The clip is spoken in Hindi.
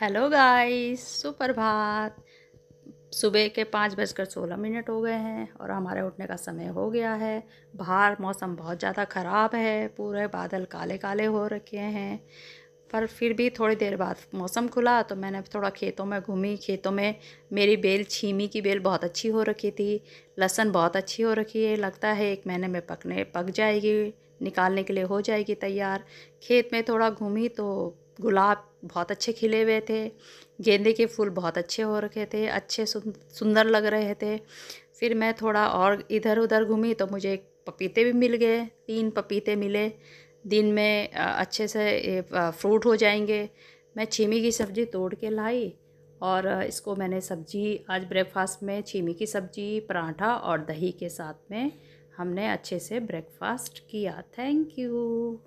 हेलो गाइस सुप्रभात सुबह के पाँच बजकर सोलह मिनट हो गए हैं और हमारे उठने का समय हो गया है बाहर मौसम बहुत ज़्यादा ख़राब है पूरे बादल काले काले हो रखे हैं पर फिर भी थोड़ी देर बाद मौसम खुला तो मैंने थोड़ा खेतों में घूमी खेतों में मेरी बेल छीमी की बेल बहुत अच्छी हो रखी थी लहसन बहुत अच्छी हो रखी है लगता है एक महीने में पकने पक जाएगी निकालने के लिए हो जाएगी तैयार खेत में थोड़ा घूमी तो गुलाब बहुत अच्छे खिले हुए थे गेंदे के फूल बहुत अच्छे हो रखे थे अच्छे सुंदर लग रहे थे फिर मैं थोड़ा और इधर उधर घूमी तो मुझे एक पपीते भी मिल गए तीन पपीते मिले दिन में अच्छे से फ्रूट हो जाएंगे मैं छीमी की सब्ज़ी तोड़ के लाई और इसको मैंने सब्ज़ी आज ब्रेकफास्ट में छीमी की सब्ज़ी पराठा और दही के साथ में हमने अच्छे से ब्रेकफास्ट किया थैंक यू